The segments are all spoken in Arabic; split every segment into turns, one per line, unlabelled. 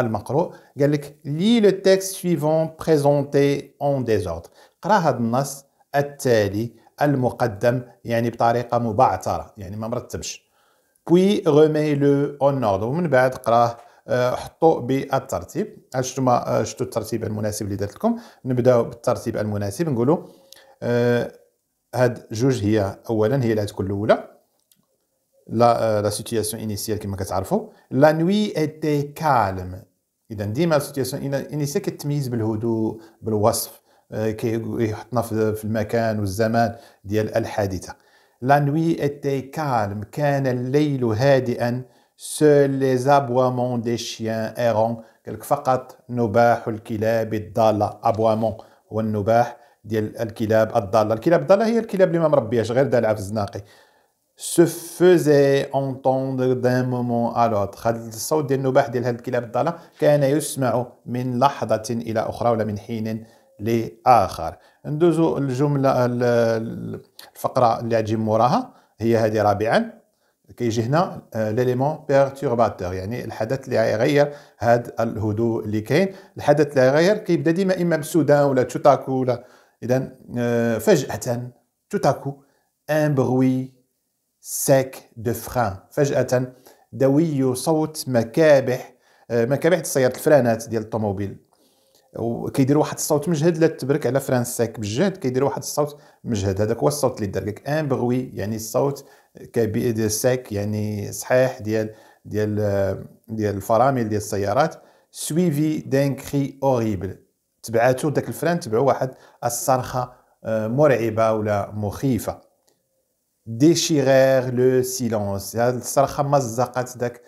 المقروء قال لك لي لو تيكست سويفون بريزونتي اون ديزوردر قرا هذا النص التالي المقدم يعني بطريقه مبعثره يعني ما مرتبش بوي غومي لو اون اوردر ومن بعد قراه حطوا بالترتيب شتوما آه، شتو الترتيب المناسب اللي درت لكم نبداو بالترتيب المناسب نقولوا آه، هاد جوج هي اولا هي اللي تكون الاولى لا آه، لا سيتياسيون انيسيال كما كتعرفوا لا نوي ايتي كالم اذا ديما سيتياسيون انيسيال كتميز بالهدوء بالوصف آه، كيحطنا في المكان والزمان ديال الحادثه لا نوي ايتي كالم كان الليل هادئا سول لي زابوامون دي شيان ايرون قالك فقط نباح الكلاب الضاله ابوامون هو النباح ديال الكلاب الضاله الكلاب الضاله هي الكلاب اللي ما مربياش غير دالعه في الزناقي se faisait entendre d'un moment à l'autre هذا الصوت ديال النباح ديال هاد الكلاب الضالة كان يسمع من لحظة إلى أخرى ولا من حين لآخر ندوزو الجملة الفقرة اللي غتجي موراها هي هذه رابعا كيجي هنا ليليمون آه، بيرتورباتور يعني الحدث اللي غيغير هذا الهدوء اللي كاين الحدث اللي غيغير كيبدا ديما اما بسودان ولا تشوتاكو ولا اذا آه، فجأة تشوتاكو ان بروي ساك دو فران فجأة دوي صوت مكابح مكابح السيارات الفرانات ديال الطوموبيل وكيدير واحد الصوت مجهد لا تبرك على ساك بجهد كيدير واحد الصوت مجهد هذاك هو الصوت اللي دار لك ان بغوي يعني الصوت ديال ساك يعني صحيح ديال ديال ديال الفرامل ديال السيارات سويفي دان كري اوريبل تبعاتو داك الفران تبعو واحد الصرخه مرعبه ولا مخيفه ديشيغير لو سيلونس هاد الصرخه مزقت داك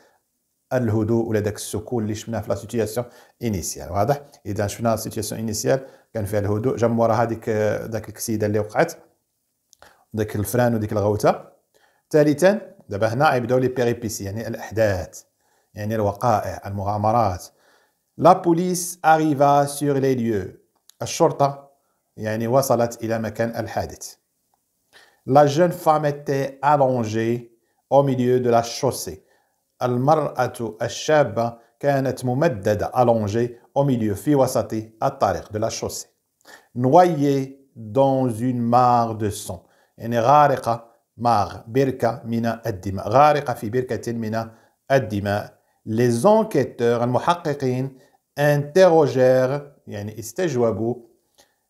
الهدوء ولا داك السكون اللي شفناه في لا سيتياسيون انيسيال واضح اذا شفنا سيتياسيون انيسيال كان فيها الهدوء جا مورا هذيك داك الكسيده اللي وقعت داك الفران وديك الغوته ثالثا دابا هنا يبداو لي بيريبيسي يعني الاحداث يعني الوقائع المغامرات لا بوليس اريفا سور لي ليو الشرطه يعني وصلت الى مكان الحادث La jeune femme était allongée au milieu de la chaussée. Al-Mar'atu المرأة الشابة كانت ممددة allongée au milieu في وسط الطريق de la chaussée. Noyée dans une mare de sang. يعني غارقة مار بركة من الدماء غارقة في بركة من الدماء. Les enquêteurs المحققين interrogèrent يعني استجوبوا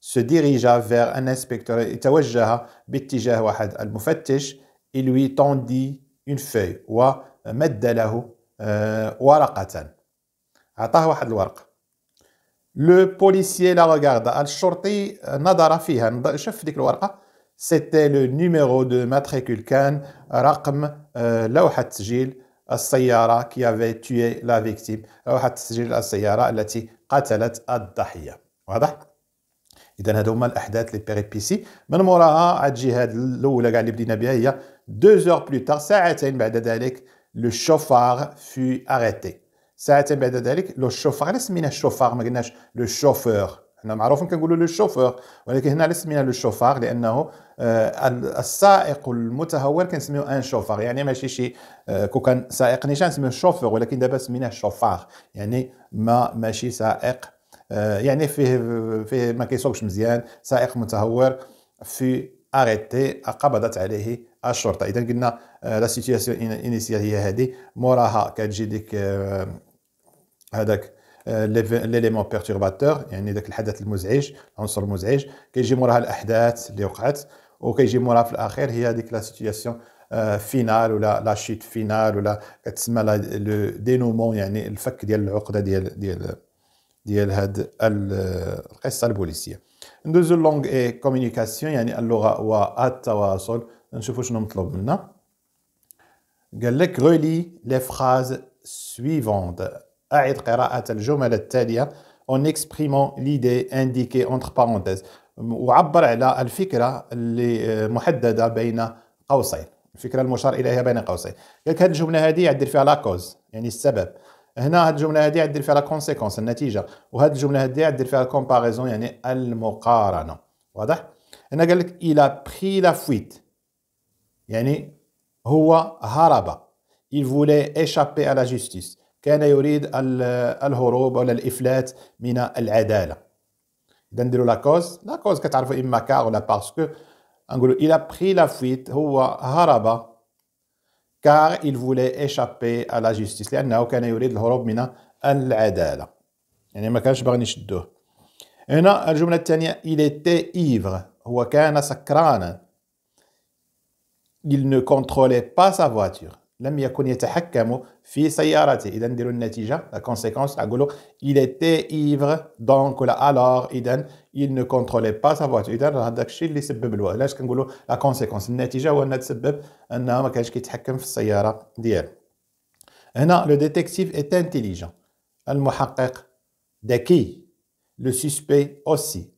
se dirigea vers un inspecteur et tawajjaha bittijah wahad al-mufattish et lui tendit une feuille wa maddalahu euh, waraqatan. Ataha wahad al-warq. Le policier la regarda. Al-shorti euh, nadara fiha. Chef dik al C'était le numéro de matricule kan raqm euh, lawhat tajil al-sayyara qui avait tué la victime. Lawhat tajil al-sayyara allati qatalat al-dahiyya. Wadah? اذا هادو هما الاحداث لي بيريبيسي من موراها عاد تجي هاد الاولى كاع اللي بدينا بها هي دو زور بلو ساعتين بعد ذلك لو شوفار في اريتي ساعتين بعد ذلك لو شوفار علاش سميناه الشوفار ما قلناش لو شوفور حنا معروفين كنقولوا لو شوفور ولكن هنا علاش لو شوفار لانه آه، السائق المتهور كنسميو ان شوفار يعني ماشي شي آه، كو كان سائق نيشان نسميوه شوفور ولكن دابا سميناه شوفار يعني ما ماشي سائق آه، يعني فيه فيه ما كيسوقش مزيان سائق متهور في اريتي قبضت عليه الشرطه اذا قلنا آه، لا سيتياسيون انيسيال هي هذه موراها كتجي ديك آه، هذاك ليليمون بيرتورباتور يعني ذاك الحدث المزعج العنصر المزعج كيجي موراها الاحداث اللي وقعت وكيجي موراها في الاخير هي هذيك لا سيتياسيون فينال ولا لا شيت فينال ولا كتسمى لو دينومون يعني الفك ديال العقده ديال ديال ديال هاد القصه البوليسيه ندوزو لونغ اي كومونيكاسيون يعني اللغه والتواصل نشوفو شنو مطلوب منا قال لك غولي لي فراز سويفونت اعد قراءه الجمل التاليه اون اكسبريمون ليدي انديكي اونتر بارونتيز وعبر على الفكره اللي آه، محدده بين قوسين الفكره المشار اليها بين قوسين قال لك هذه الجمله هذه يعدل فيها لا كوز يعني السبب هنا هاد الجمله هذه عدير فيها لا كونسيكونس النتيجه وهاد الجمله هذه عدير فيها الكومباريزون يعني المقارنه واضح هنا قال لك الى بري لا فويت يعني هو هرب il voulait échapper à la justice كان يريد الهروب ولا الافلات من العداله اذا نديرو لا كوز لا كوز كتعرفوا اما كا ولا باسكو نقولوا الى بري لا فويت هو هرب car il voulait échapper à la justice لأنه كان يريد الهروب من العدالة يعني ما كانش باغي يشدوه هنا الجملة الثانية il était ivre هو كان سكران. il ne contrôlait pas sa voiture لم يكن يتحكم في سيارته اذا نديروا النتيجه لا كونسيكونس نقولوا il était ivre donc لا alors اذا il ne contrôlait pas sa voiture اذا هذاك الشيء اللي سبب له علاش كنقولوا لا كونسيكونس النتيجه هو انها تسبب انه ما كانش كيتحكم في السياره ديالو هنا لو ديتيكتيف est intelligent المحقق ذكي لو سوسبي اوسي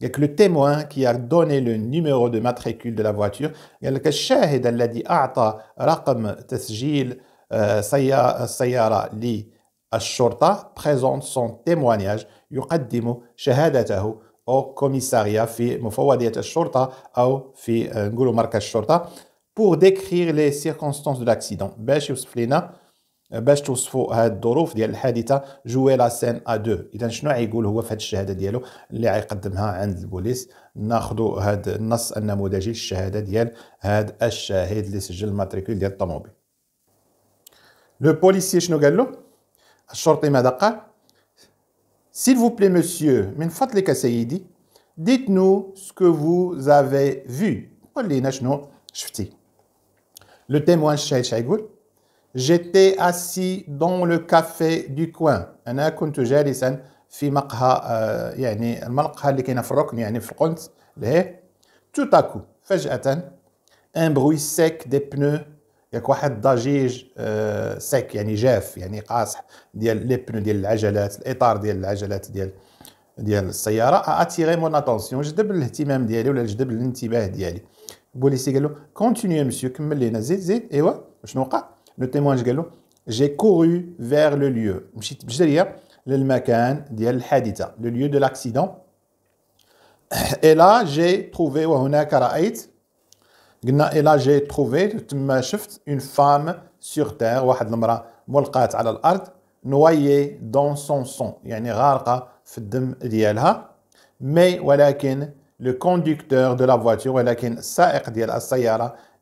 Il a le témoin qui a donné le numéro de matricule de la voiture. Il y a que le shahid الذي أعطى رقم تسجيل présente son témoignage يقدم شهادته au commissariat في مفوضية الشرطة أو في نقولوا مركز الشرطة pour décrire les circonstances de l'accident. باش يوصف لنا باش توصفوا هاد الظروف ديال الحادثه جوي لا سين ا دو اذا شنو يقول هو في هاد الشهاده ديالو اللي غيقدمها عند البوليس ناخذوا هاد النص النموذجي للشهاده ديال هاد الشاهد اللي سجل الماتريكول ديال الطوموبيل لو بوليسي شنو قال له الشرطي ماذا قال سيل فو بلي مسيو من فضلك سيدي, ديت نو سكو فو زافي في قول لينا شنو شفتي. لو تيموان الشاهد شنو يقول؟ J'étais assis dans le café du coin. أنا كنت جالسا في مقهى آه، يعني المقهى اللي كاينه في الركن يعني في القنت tout تو تاكو فجأة ان بروي سيك دي بنو ياك واحد الضجيج سيك آه، يعني جاف يعني قاصح ديال لي بنو ديال العجلات الاطار ديال العجلات ديال ديال السياره اتيري مون اتونسيون جذب الاهتمام ديالي ولا جذب الانتباه ديالي البوليسي قال له كونتينيو مسيو كمل لينا زيد زيد ايوا شنو وقع le témoin a dit :« j'ai couru vers le lieu مشيت بجريه للمكان ديال الحادثه le lieu de l'accident et là j'ai trouvé وهناك رأيت قلنا et là j'ai trouvé تما شفت une femme sur terre واحد المراه ملقات على الارض noyée dans son sang يعني غارقه في الدم ديالها mais ولكن le conducteur de la voiture ولكن السائق ديال السياره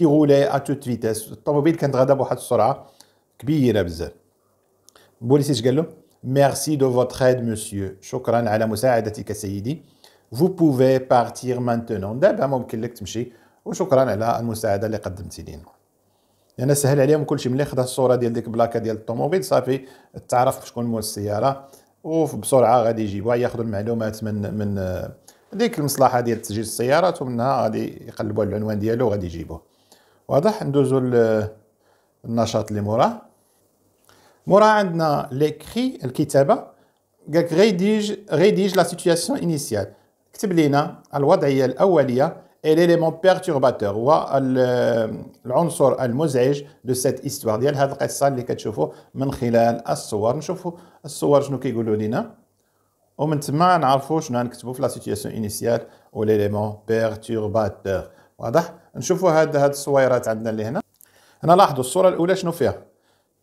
كي ا اتوت فيتاس الطوموبيل كانت غادا بواحد السرعه كبيره بزاف بوليسيش قال له ميرسي دو فوتر ايد مسيو شكرا على مساعدتك سيدي فو بوفي بارتير مانتونون دابا ممكن لك تمشي وشكرا على المساعده اللي قدمتي لينا لان سهل عليهم كلشي ملي خدا الصوره ديال ديك بلاكه ديال الطوموبيل صافي تعرف شكون مول السياره وبسرعه غادي يجيبوها ياخذوا المعلومات من من ديك المصلحه ديال تسجيل السيارات ومنها غادي يقلبوا العنوان ديالو وغادي يجيبوه واضح ندوزو النشاط اللي موراه موراه عندنا ليكري الكتابه قالك غيديج غيديج لا سيتوياسيون انيسيال كتب لينا الوضعيه الاوليه اي ليليمون بيرتورباتور هو العنصر المزعج دو سيت ايستوار ديال هذه القصه اللي كتشوفوا من خلال الصور نشوفوا الصور شنو كيقولوا لينا ومن تما نعرفوا شنو غنكتبوا في لا سيتوياسيون انيسيال و ليليمون بيرتورباتور واضح نشوفوا هاد هاد الصويرات عندنا اللي هنا هنا لاحظوا الصوره الاولى شنو فيها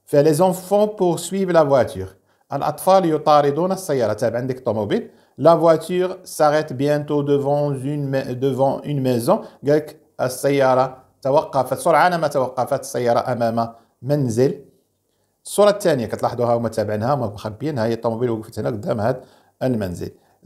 فيها لي زونفون بورسويف لا فواتور الاطفال يطاردون السياره تابع عندك طوموبيل لا فواتور ساريت بيانتو دوفون اون دوفون اون ميزون قالك السياره توقفت سرعان ما توقفت السياره امام منزل الصوره الثانيه كتلاحظوها هما تابعينها هما مخبيينها هي الطوموبيل وقفت هنا قدام هذا المنزل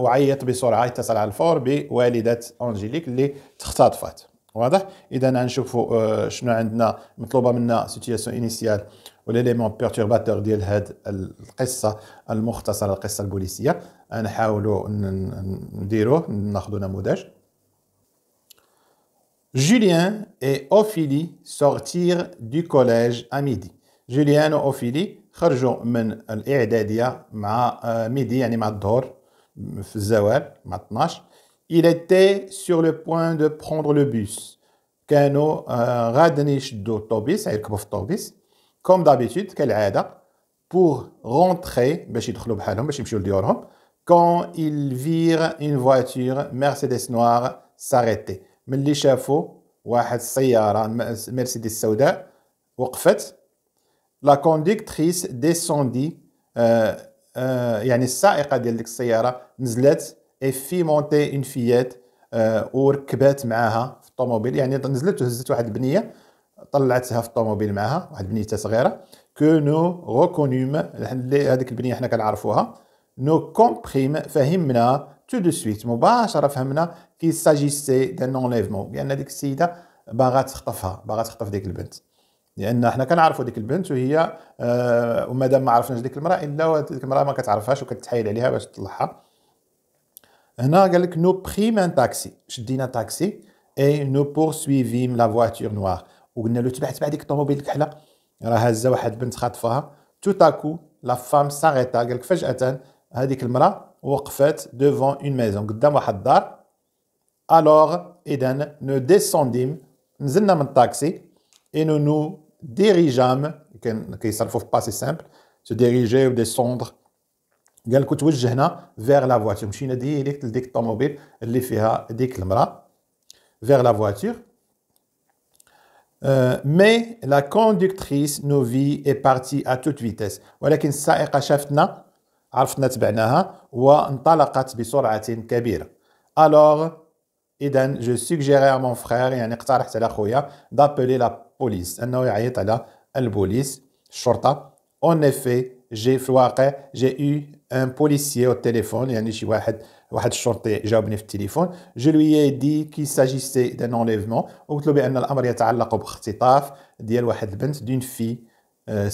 وعيط آه، بسرعه يتصل على الفور بوالده انجيليك اللي تختطفت واضح اذا نشوفوا آه، شنو عندنا مطلوبه منا سيتياسيون انيسيال وليليمون بيرتورباتور ديال هاد القصه المختصره القصه البوليسيه نحاولوا نديروه ناخذ نموذج Julien et Ophélie sortirent du collège à midi. Julien et Ophélie خرجوا من الإعدادية مع ميدي آه، يعني مع الظهر il était sur le point de prendre le bus كانوا euh, euh, d'habitude, يشدوا الطوبيس pour rentrer quand il vire une voiture Mercedes noire s'arrêter ملي Mercedes la conductrice descendit euh, آه، يعني السائقه ديال ديك السياره نزلت اي في مونتي اون فيات وركبات معاها في الطوموبيل يعني نزلت وهزت واحد البنيه طلعتها في الطوموبيل معاها واحد البنيه صغيره كو نو غوكونيم هذيك البنيه حنا كنعرفوها نو كومبريم فهمنا تو دو سويت مباشره فهمنا كي ساجيسي دان انليفمون لان ديك السيده باغا تخطفها باغا تخطف ديك البنت لان احنا كنعرفوا ديك البنت وهي آه ومادام ما عرفناش ديك المراه الا ديك المراه ما كتعرفهاش وكتحايل عليها باش تطلعها هنا قال لك نو بريم ان تاكسي شدينا تاكسي اي نو بورسويفيم لا فواتور نوار وقلنا له تبع تبع ديك الطوموبيل الكحله راه هازه واحد البنت خاطفها تو تاكو لا فام ساغيتا قال لك فجاه هذيك المراه وقفت دوفون اون ميزون قدام واحد الدار الوغ اذا نو ديسونديم نزلنا من الطاكسي اي نو نو dirigeable, qui ne s'arrête pas, c'est simple, se diriger ou descendre. Il y a vers la voiture. Je suis dit, il y a automobile, il y vers la voiture. Euh, mais la conductrice nous vit et partie à toute vitesse. Voilà qu'une saïka chafna, alfna tbanaha, wa ntalakat bisoratin kabir. Alors, Eden, je suggérais à mon frère, et un iqtar d'appeler la police. police, En effet, j'ai hein, j'ai eu un policier au téléphone, je lui ai dit qu'il s'agissait d'un enlèvement, d'une fille euh,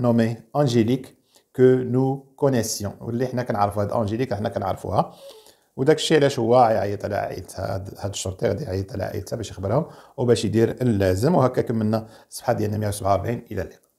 nommée Angélique que nous نو كونيسيون وداك الشيء علاش هو يعيط على عائلته هاد الشرطي غادي يعيط على عائلته باش يخبرهم وباش يدير اللازم وهكا كملنا الصفحه ديالنا 147 الى اللقاء